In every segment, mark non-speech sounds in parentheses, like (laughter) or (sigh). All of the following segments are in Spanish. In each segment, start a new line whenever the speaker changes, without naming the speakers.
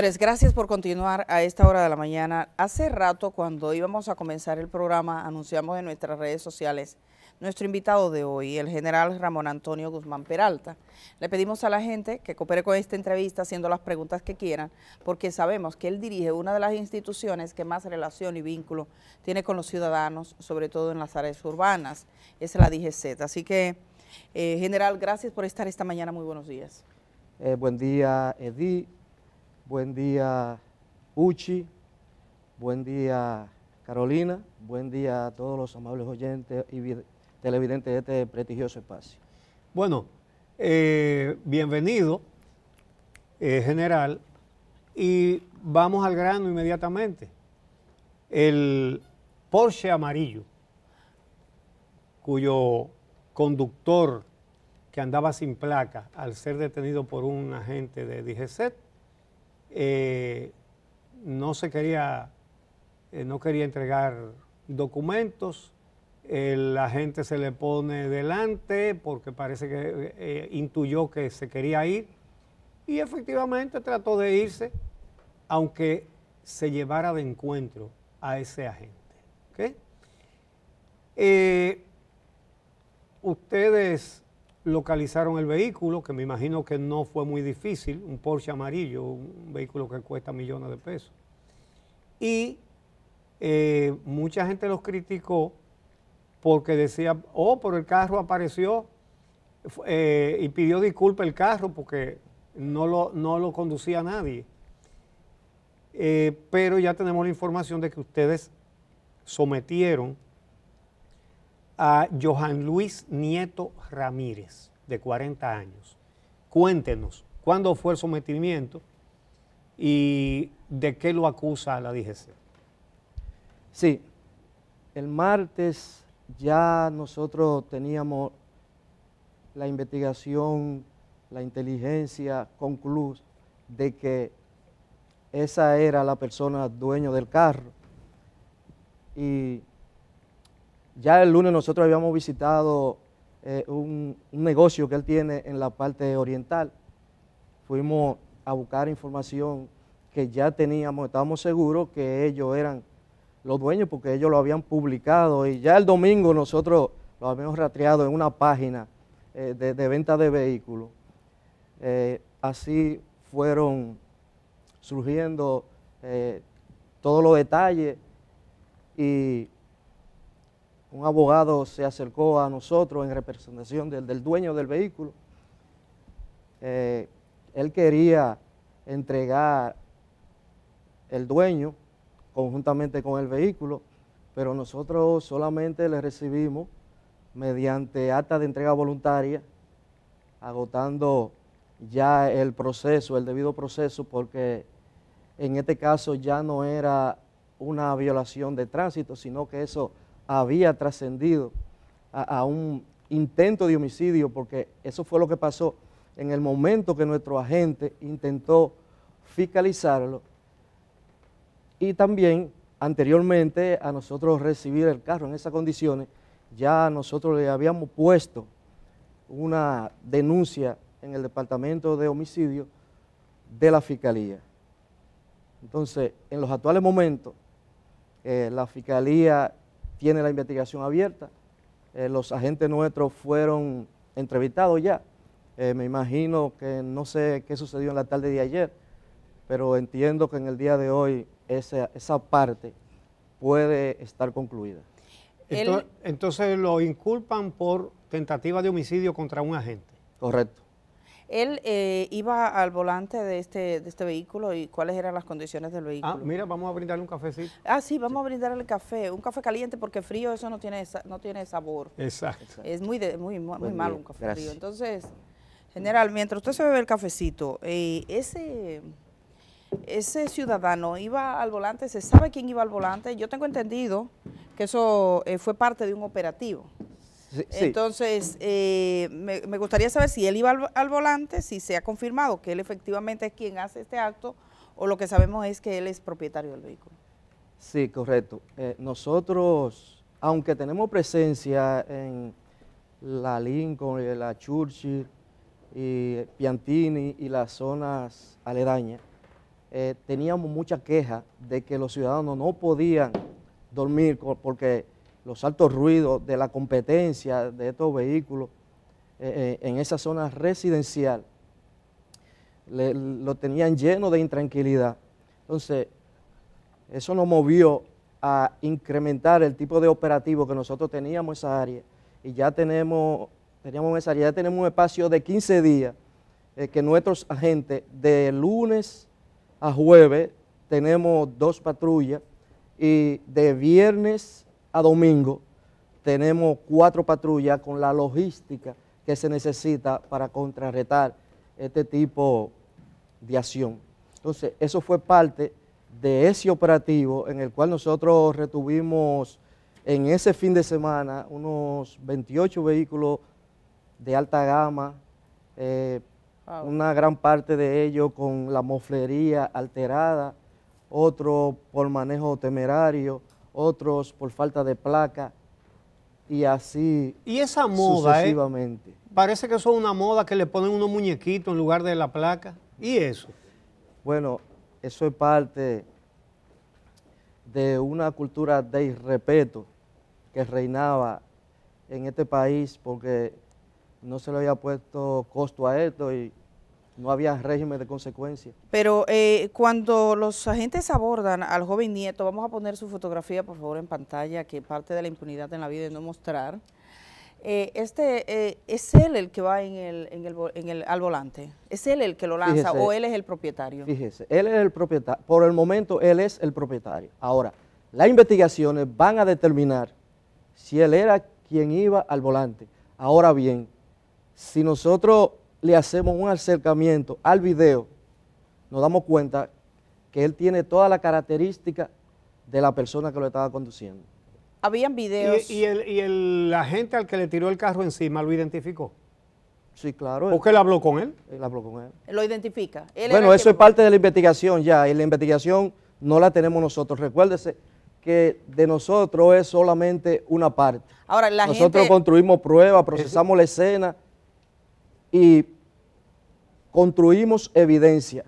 Gracias por continuar a esta hora de la mañana. Hace rato, cuando íbamos a comenzar el programa, anunciamos en nuestras redes sociales nuestro invitado de hoy, el general Ramón Antonio Guzmán Peralta. Le pedimos a la gente que coopere con esta entrevista haciendo las preguntas que quieran, porque sabemos que él dirige una de las instituciones que más relación y vínculo tiene con los ciudadanos, sobre todo en las áreas urbanas, es la DGZ. Así que, eh, general, gracias por estar esta mañana. Muy buenos días.
Eh, buen día, Edith Buen día, Uchi. Buen día, Carolina. Buen día a todos los amables oyentes y televidentes de este prestigioso espacio. Bueno,
eh, bienvenido, eh, general, y vamos al grano inmediatamente. El Porsche amarillo, cuyo conductor que andaba sin placa al ser detenido por un agente de DGCET, eh, no se quería, eh, no quería entregar documentos, la gente se le pone delante porque parece que eh, intuyó que se quería ir y efectivamente trató de irse, aunque se llevara de encuentro a ese agente. ¿okay? ustedes localizaron el vehículo, que me imagino que no fue muy difícil, un Porsche amarillo, un vehículo que cuesta millones de pesos. Y eh, mucha gente los criticó porque decía, oh, pero el carro apareció eh, y pidió disculpas el carro porque no lo, no lo conducía nadie. Eh, pero ya tenemos la información de que ustedes sometieron a Johan Luis Nieto Ramírez, de 40 años. Cuéntenos, ¿cuándo fue el sometimiento y de qué lo acusa la DGC? Sí,
el martes ya nosotros teníamos la investigación, la inteligencia concluz de que esa era la persona dueño del carro y ya el lunes nosotros habíamos visitado eh, un, negocio que él tiene en la parte oriental. Fuimos a buscar información que ya teníamos, estábamos seguros que ellos eran los dueños porque ellos lo habían publicado y ya el domingo nosotros lo habíamos rastreado en una página eh, de, venta de vehículos. Eh, así fueron surgiendo todos los detalles y un abogado se acercó a nosotros en representación del, del dueño del vehículo. Eh, él quería entregar el dueño conjuntamente con el vehículo, pero nosotros solamente le recibimos mediante acta de entrega voluntaria, agotando ya el proceso, el debido proceso, porque en este caso ya no era una violación de tránsito, sino que eso había trascendido a, un intento de homicidio, porque eso fue lo que pasó en el momento que nuestro agente intentó fiscalizarlo. Y también anteriormente a nosotros recibir el carro en esas condiciones, ya nosotros le habíamos puesto una denuncia en el departamento de homicidio de la fiscalía. Entonces, en los actuales momentos, eh, la fiscalía tiene la investigación abierta. Eh, los agentes nuestros fueron entrevistados ya. Eh, me imagino que no sé qué sucedió en la tarde de ayer, pero
entiendo que en el día de hoy esa, parte puede estar concluida. entonces lo inculpan por tentativa de homicidio contra un agente. Correcto
él eh, iba al volante de este, de este vehículo y cuáles eran las condiciones del ah, vehículo. Ah, mira, vamos a brindarle un cafecito. Ah, sí, vamos a brindarle café, un café caliente porque frío eso no tiene no tiene sabor.
Exacto. Es
muy muy, malo un café frío. Entonces, general, mientras usted se bebe el cafecito, eh, ese ese ciudadano iba al volante, se sabe quién iba al volante. Yo tengo entendido que eso eh, fue parte de un operativo. Entonces, eh, me, gustaría saber si él iba al, volante, si se ha confirmado que él efectivamente es quien hace este acto o lo que sabemos es que él es propietario del vehículo.
Sí, correcto. Eh, nosotros, aunque tenemos presencia en la Lincoln, eh, la Churchill, y Piantini y las zonas aledañas, teníamos mucha queja de que los ciudadanos no podían dormir porque los altos ruidos de la competencia de estos vehículos eh, eh, en esa zona residencial, lo tenían lleno de intranquilidad. Entonces, eso nos movió a incrementar el tipo de operativo que nosotros teníamos en esa área y ya tenemos, teníamos esa área, tenemos un espacio de 15 días eh, que nuestros agentes de lunes a jueves tenemos dos patrullas y de viernes a domingo, tenemos cuatro patrullas con la logística que se necesita para contrarrestar este tipo de acción. Entonces, eso fue parte de ese operativo en el cual nosotros retuvimos en ese fin de semana unos 28 vehículos de alta gama, eh, una gran parte de ellos con la moflería alterada, otro por manejo temerario, otros por falta de placa y así Y
esa moda, ¿eh? parece que eso es una moda que le ponen unos muñequitos en lugar de la placa. ¿Y eso? Bueno,
eso es parte de una cultura de irrespeto que reinaba en este país porque no se le había puesto costo a esto y no había régimen de consecuencia.
Pero eh, cuando los agentes abordan al joven nieto, vamos a poner su fotografía por favor en pantalla, que parte de la impunidad en la vida es no mostrar. Eh, este eh, es él el que va en el, al volante, es él el que lo lanza o él es el propietario. Fíjese, él
es el propietario, por el momento él es el propietario. Ahora, las investigaciones van a determinar si él era quien iba al volante. Ahora bien, si nosotros le hacemos un acercamiento al video, nos damos cuenta que él tiene toda la característica de la persona que lo estaba conduciendo.
Habían
videos. ¿Y, y el, agente al que le tiró el carro encima lo identificó? Sí, claro. ¿O qué él habló con él? Él habló con él.
¿Lo identifica? bueno, eso es
parte de la investigación ya,
y la investigación no la tenemos nosotros. Recuérdese que de nosotros es solamente una parte.
Ahora, la nosotros
construimos pruebas, procesamos la escena, y construimos evidencia,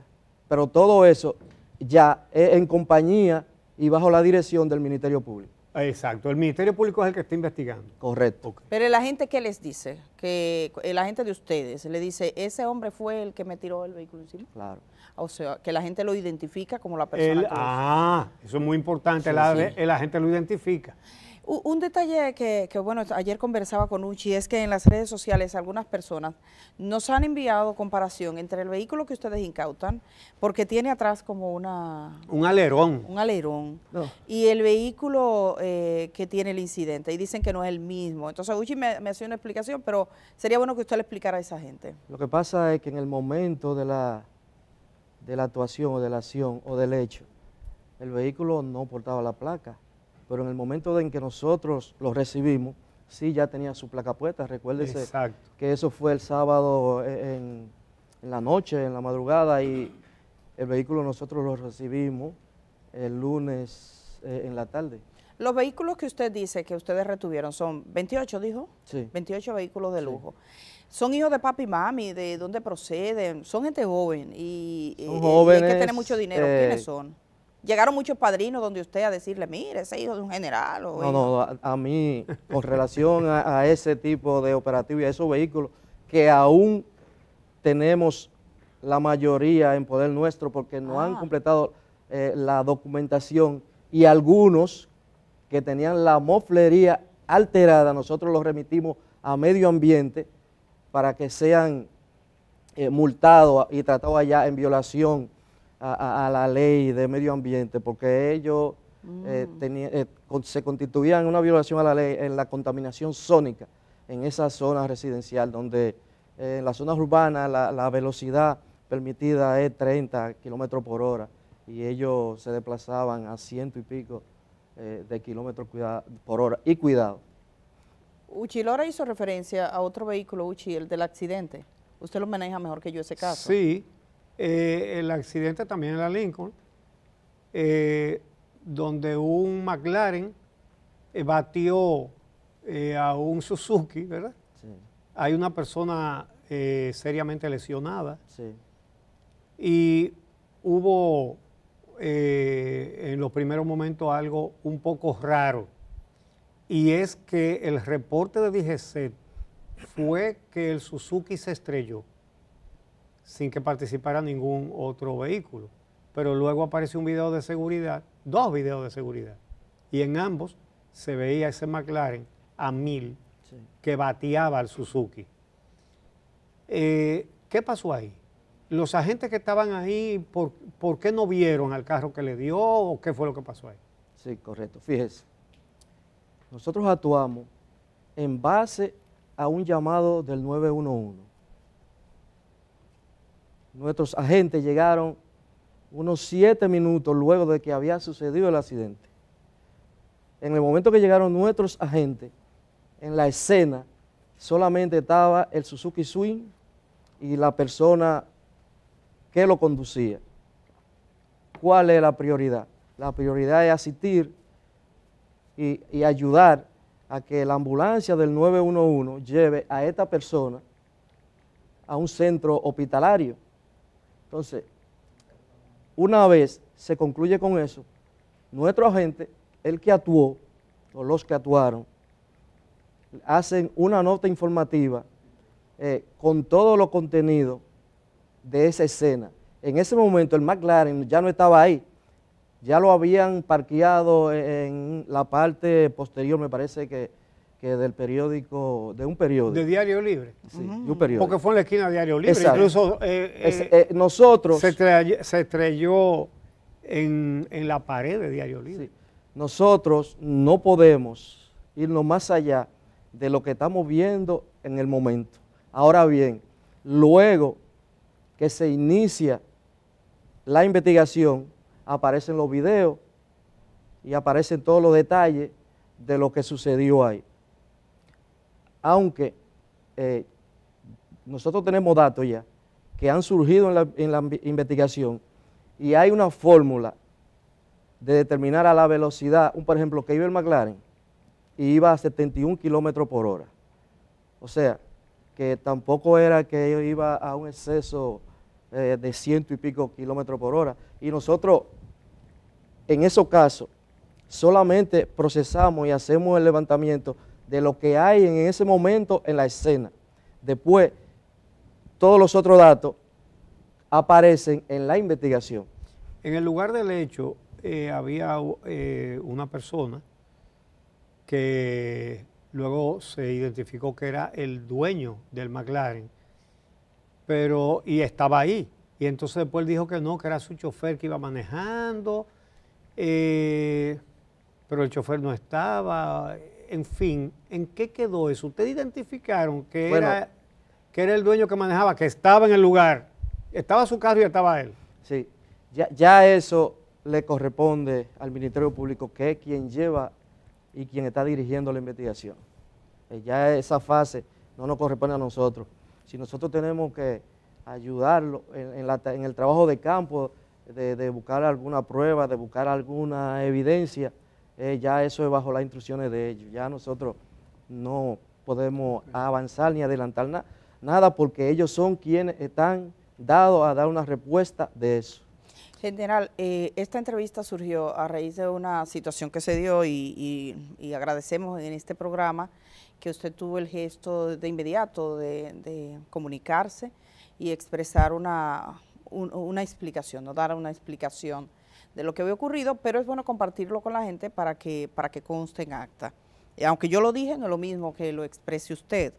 pero todo eso ya en compañía y bajo la dirección del Ministerio Público.
Exacto, el Ministerio Público es el que está investigando. Correcto.
Pero la gente ¿qué les dice? Que eh, la gente de ustedes le dice, ese hombre fue el que me tiró el vehículo encima. Claro. O sea, que la gente lo identifica como la persona
Ah, eso es muy importante, eh, la, gente lo identifica.
Un detalle que, bueno, ayer conversaba con Uchi es que en las redes sociales algunas personas nos han enviado comparación entre el vehículo que ustedes incautan, porque tiene atrás como una...
Un alerón. Un
alerón. Y el vehículo eh, que tiene el incidente, y dicen que no es el mismo. Entonces Uchi me, me hacía una explicación, pero sería bueno que usted le explicara a esa gente.
Lo que pasa es que en el momento de la, de la actuación o de la acción o del hecho, el vehículo no portaba la placa pero en el momento en que nosotros los recibimos, sí ya tenía su placa puesta. Recuérdese que eso fue el sábado eh, en, la noche, en la madrugada, y el vehículo nosotros lo
recibimos el lunes eh, en la tarde. Los vehículos que usted dice que ustedes retuvieron son 28, dijo. Sí. 28 vehículos de lujo. Son hijos de papi y mami, ¿de dónde proceden? Son gente joven y, que tener mucho dinero. ¿Quiénes eh, son? Llegaron muchos padrinos donde usted a decirle, mire, ese hijo de un general. no, no,
a, mí, con relación a, ese tipo de operativo y a esos vehículos que aún tenemos la mayoría en poder nuestro porque no han ah. completado eh, la documentación y algunos que tenían la moflería alterada, nosotros los remitimos a medio ambiente para que sean eh, multados y tratados allá en violación a, la ley de medio ambiente, porque ellos eh, mm. eh, se constituían una violación a la ley en la contaminación sónica, en esa zona residencial, donde eh, en las zonas urbanas la, velocidad permitida es 30 kilómetros por hora, y ellos se desplazaban a ciento y pico de kilómetros por hora.
Y cuidado.
Uchilora hizo referencia a otro vehículo, Uchi, el del accidente. Usted lo maneja mejor que yo ese caso. Sí,
eh, el accidente también en la Lincoln, eh, donde un McLaren eh, batió a un Suzuki, ¿verdad? Sí. Hay una persona seriamente lesionada. Sí. Y hubo en los primeros momentos algo un poco raro. Y es que el reporte de DGC fue que el Suzuki se estrelló sin que participara ningún otro vehículo. Pero luego aparece un video de seguridad, dos videos de seguridad, y en ambos se veía ese McLaren a mil que bateaba al Suzuki. Eh, ¿Qué pasó ahí? ¿Los agentes que estaban ahí, por, por qué no vieron al carro que le dio o qué fue lo que pasó ahí?
Sí, correcto. Fíjese, nosotros actuamos en base a un llamado del 911 Nuestros agentes llegaron unos siete minutos luego de que había sucedido el accidente. En el momento que llegaron nuestros agentes, en la escena solamente estaba el Suzuki Swing y la persona que lo conducía. ¿Cuál es la prioridad? La prioridad es asistir y, y ayudar a que la ambulancia del 911 lleve a esta persona a un centro hospitalario entonces, una vez se concluye con eso, nuestro agente, el que actuó, o los que actuaron, hacen una nota informativa eh, con todo lo contenido de esa escena. En ese momento el McLaren ya no estaba ahí, ya lo habían parqueado en la parte posterior, me parece que del periódico, de un periódico. De
Diario Libre. Sí, Porque fue en la esquina de Diario Libre. Incluso eh, eh, eh, nosotros... Se estrelló, en, la pared de Diario Libre. Nosotros no podemos
irnos más allá de lo que estamos viendo en el momento. Ahora bien, luego que se inicia la investigación, aparecen los videos y aparecen todos los detalles de lo que sucedió ahí aunque eh, nosotros tenemos datos ya que han surgido en la, investigación y hay una fórmula de determinar a la velocidad, un, por ejemplo, que iba el McLaren y iba a 71 kilómetros por hora. O sea, que tampoco era que iba a un exceso eh, de ciento y pico kilómetros por hora. Y nosotros, en esos casos, solamente procesamos y hacemos el levantamiento de lo que hay en ese momento en la escena. Después, todos los otros datos aparecen en la investigación.
En el lugar del hecho eh, había eh, una persona que luego se identificó que era el dueño del McLaren, pero y estaba ahí. Y entonces después dijo que no, que era su chofer que iba manejando, eh, pero el chofer no estaba en fin, ¿en qué quedó eso? Ustedes identificaron que, era, que era el dueño que manejaba, que estaba en el lugar, estaba su carro y estaba él. Sí, ya, eso
le corresponde al Ministerio Público, que es quien lleva y quien está dirigiendo la investigación. Eh, ya esa fase no nos corresponde a nosotros. Si nosotros tenemos que ayudarlo en, el trabajo de campo, de buscar alguna prueba, de buscar alguna evidencia, eh, ya eso es bajo las instrucciones de ellos. Ya nosotros no podemos avanzar ni adelantar nada porque ellos son quienes están dados a dar una respuesta de eso.
General, eh, esta entrevista surgió a raíz de una situación que se dio y, agradecemos en este programa que usted tuvo el gesto de inmediato de, comunicarse y expresar una, una explicación, no dar una explicación de lo que había ocurrido, pero es bueno compartirlo con la gente para que, para que conste en acta. Aunque yo lo dije, no es lo mismo que lo exprese usted.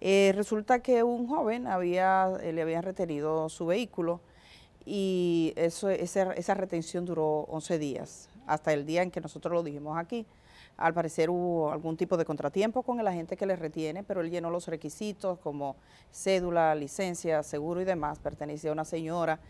Eh, resulta que un joven había, eh, le habían retenido su vehículo y eso, esa, esa retención duró 11 días, hasta el día en que nosotros lo dijimos aquí. Al parecer hubo algún tipo de contratiempo con el agente que le retiene, pero él llenó los requisitos como cédula, licencia, seguro y demás, pertenecía a una señora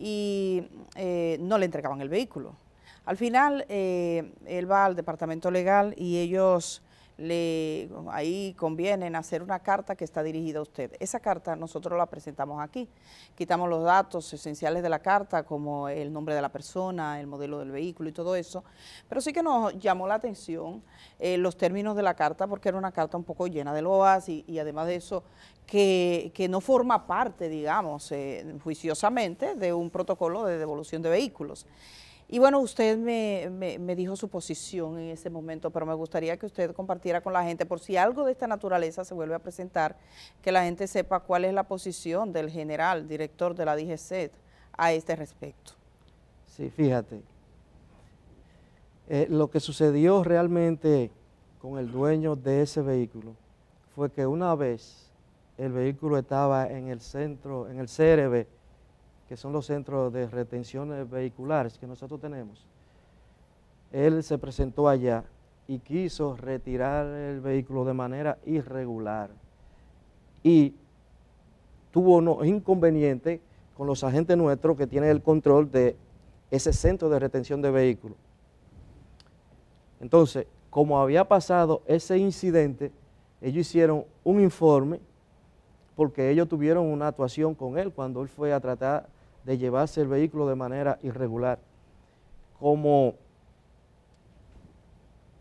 y eh, no le entregaban el vehículo. Al final, eh, él va al departamento legal y ellos le, ahí conviene hacer una carta que está dirigida a usted. Esa carta nosotros la presentamos aquí. Quitamos los datos esenciales de la carta, como el nombre de la persona, el modelo del vehículo y todo eso. Pero sí que nos llamó la atención eh, los términos de la carta, porque era una carta un poco llena de loas y, además de eso, que, que, no forma parte, digamos, eh, juiciosamente de un protocolo de devolución de vehículos. Y bueno, usted me, dijo su posición en ese momento, pero me gustaría que usted compartiera con la gente, por si algo de esta naturaleza se vuelve a presentar, que la gente sepa cuál es la posición del general, director de la DGC, a este respecto.
Sí, fíjate. Eh, lo que sucedió realmente con el dueño de ese vehículo fue que una vez el vehículo estaba en el centro, en el CRB, que son los centros de retención eh, vehiculares que nosotros tenemos, él se presentó allá y quiso retirar el vehículo de manera irregular y tuvo un inconveniente con los agentes nuestros que tienen el control de ese centro de retención de vehículos. Entonces, como había pasado ese incidente, ellos hicieron un informe porque ellos tuvieron una actuación con él cuando él fue a tratar de llevarse el vehículo de manera irregular. Como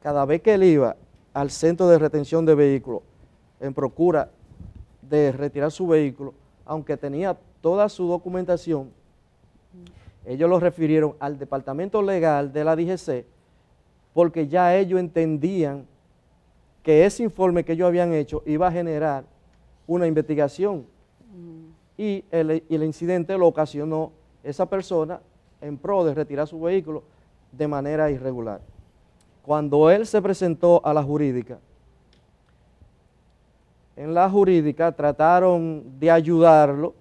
cada vez que él iba al centro de retención de vehículos en procura de retirar su vehículo, aunque tenía toda su documentación, ellos lo refirieron al departamento legal de la DGC porque ya ellos entendían que ese informe que ellos habían hecho iba a generar una investigación y el, incidente lo ocasionó esa persona en pro de retirar su vehículo de manera irregular. Cuando él se presentó a la jurídica, en la jurídica trataron de ayudarlo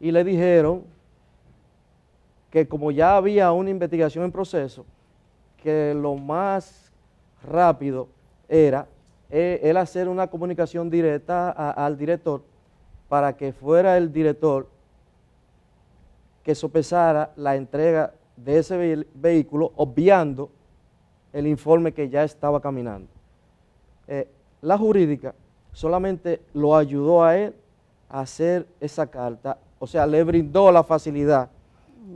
y le dijeron que como ya había una investigación en proceso, que lo más rápido era el eh, él hacer una comunicación directa al director para que fuera el director que sopesara la entrega de ese vehículo, obviando el informe que ya estaba caminando. Eh, la jurídica solamente lo ayudó a él a hacer esa carta, o sea, le brindó la facilidad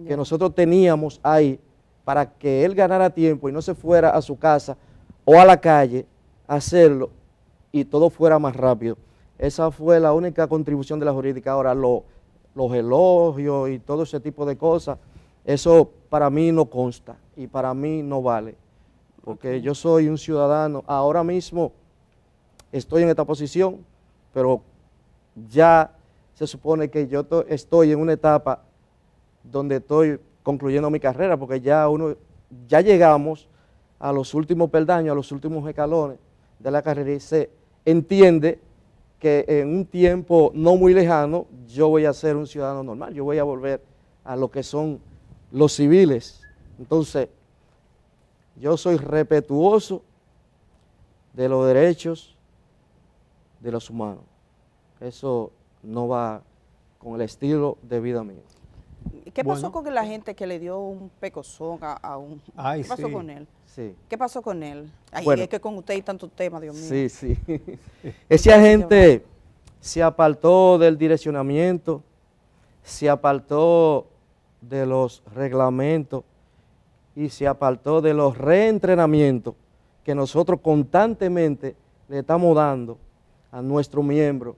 que nosotros teníamos ahí para que él ganara tiempo y no se fuera a su casa o a la calle a hacerlo y todo fuera más rápido. Esa fue la única contribución de la jurídica. Ahora, los elogios y todo ese tipo de cosas, eso para mí no consta y para mí no vale. Porque yo soy un ciudadano, ahora mismo estoy en esta posición, pero ya se supone que yo estoy en una etapa donde estoy concluyendo mi carrera, porque ya uno, ya llegamos a los últimos peldaños, a los últimos escalones de la carrera y se entiende que en un tiempo no muy lejano yo voy a ser un ciudadano normal, yo voy a volver a lo que son los civiles. Entonces, yo soy respetuoso de los derechos de los humanos. Eso no va con el estilo de vida mío. ¿Qué pasó
con la gente que le dio un pecozón a, un... ¿Qué pasó con él? ¿Qué pasó con él? es que con usted hay tantos temas, Dios mío. Sí, sí. (laughs)
Ese agente se apartó del direccionamiento, se apartó de los reglamentos y se apartó de los reentrenamientos que nosotros constantemente le estamos dando a nuestro miembro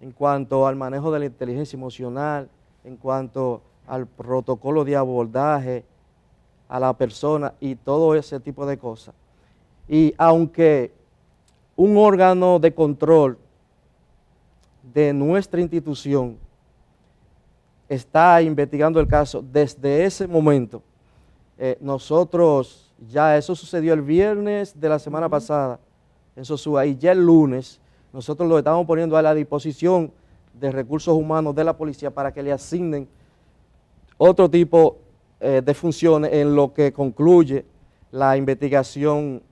en cuanto al manejo de la inteligencia emocional, en cuanto al protocolo de abordaje, a la persona y todo ese tipo de cosas. Y aunque un órgano de control de nuestra institución está investigando el caso desde ese momento, eh, nosotros ya eso sucedió el viernes de la semana pasada en Sosúa y ya el lunes nosotros lo estamos poniendo a la disposición de recursos humanos de la policía para que le asignen otro tipo eh, de funciones en lo que concluye la investigación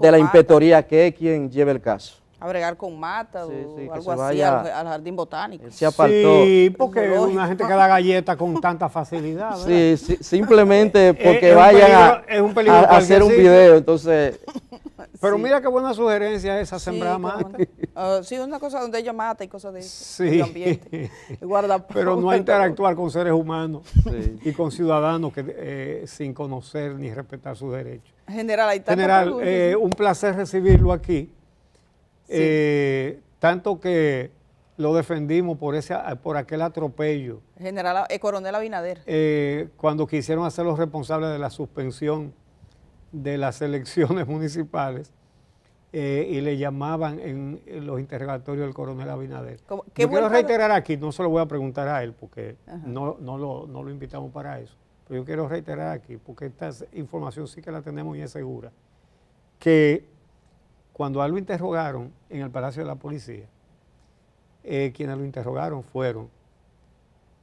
de, la inspectoría, que es quien lleva el caso
a con mata o algo así al, jardín botánico. Se apartó. Sí, porque una
gente que da galletas con tanta facilidad.
Sí, simplemente eh, eh, porque vaya vayan a, hacer un video, entonces... (laughs)
Pero mira qué
buena sugerencia esa, sembrar mata. Una,
ah, sí, una cosa donde ella mata y cosas de eso. Sí. (laughs) guarda Pero no interactuar
con seres humanos y con ciudadanos que eh, sin conocer ni respetar sus derechos. General, General, un placer recibirlo aquí. Eh, tanto que lo defendimos por, ese, por aquel atropello.
General, el eh, coronel Abinader.
Eh, cuando quisieron hacer los responsables de la suspensión de las elecciones (laughs) municipales y le llamaban en, los interrogatorios del coronel Abinader. Yo quiero reiterar aquí, no se lo voy a preguntar a él porque no, no, lo, no lo invitamos para eso, pero yo quiero reiterar aquí, porque esta información sí que la tenemos y es segura, que cuando a lo interrogaron en el Palacio de la Policía, eh, quienes lo interrogaron fueron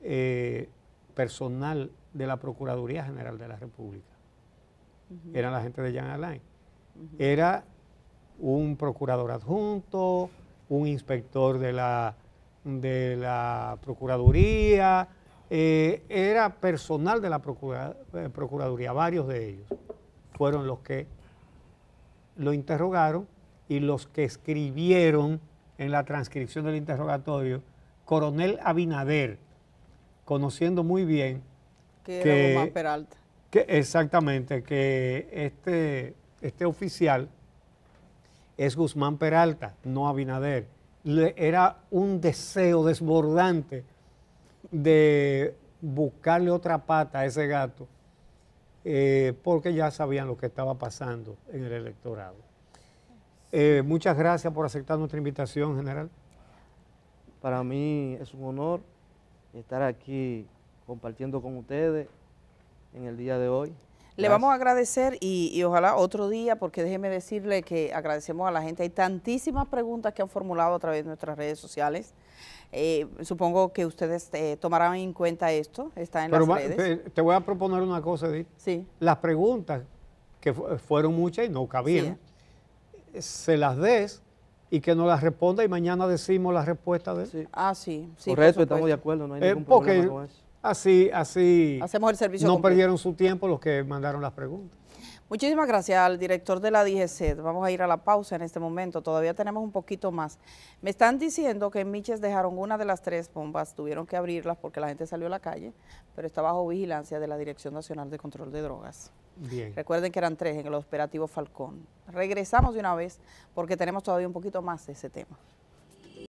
eh, personal de la Procuraduría General de la República. Eran la gente de Jean Alain. Era un procurador adjunto, un inspector de la, de la Procuraduría, eh, era personal de la Procuraduría, varios de ellos fueron los que lo interrogaron y los que escribieron en la transcripción del interrogatorio, coronel Abinader, conociendo muy bien que, era Guzmán Peralta. exactamente, que este, este oficial es Guzmán Peralta, no Abinader. era un deseo desbordante de buscarle otra pata a ese gato, eh, porque ya sabían lo que estaba pasando en el electorado. Eh, muchas gracias por aceptar nuestra invitación, general. Para mí es un honor
estar aquí compartiendo con ustedes en el día de hoy. Le vamos a
agradecer y, ojalá otro día, porque déjeme decirle que agradecemos a la gente. Hay tantísimas preguntas que han formulado a través de nuestras redes sociales. Eh, supongo que ustedes eh, tomarán en cuenta esto, está en Pero las redes.
Te, voy a proponer una cosa, Edith. Sí. Las preguntas, que fueron muchas y no cabían, se las des y que nos las responda y mañana decimos la respuesta de él.
Ah, sí, sí. Correcto, estamos de acuerdo, no hay eh, ningún problema
con Así, así. Hacemos el servicio. No perdieron su tiempo los que mandaron las preguntas.
Muchísimas gracias al director de la DGC. Vamos a ir a la pausa en este momento, todavía tenemos un poquito más. Me están diciendo que en Miches dejaron una de las tres bombas, tuvieron que abrirlas porque la gente salió a la calle, pero está bajo vigilancia de la Dirección Nacional de Control de Drogas. Recuerden que eran tres en el operativo Falcón. Regresamos de una vez porque tenemos todavía un poquito más de ese tema.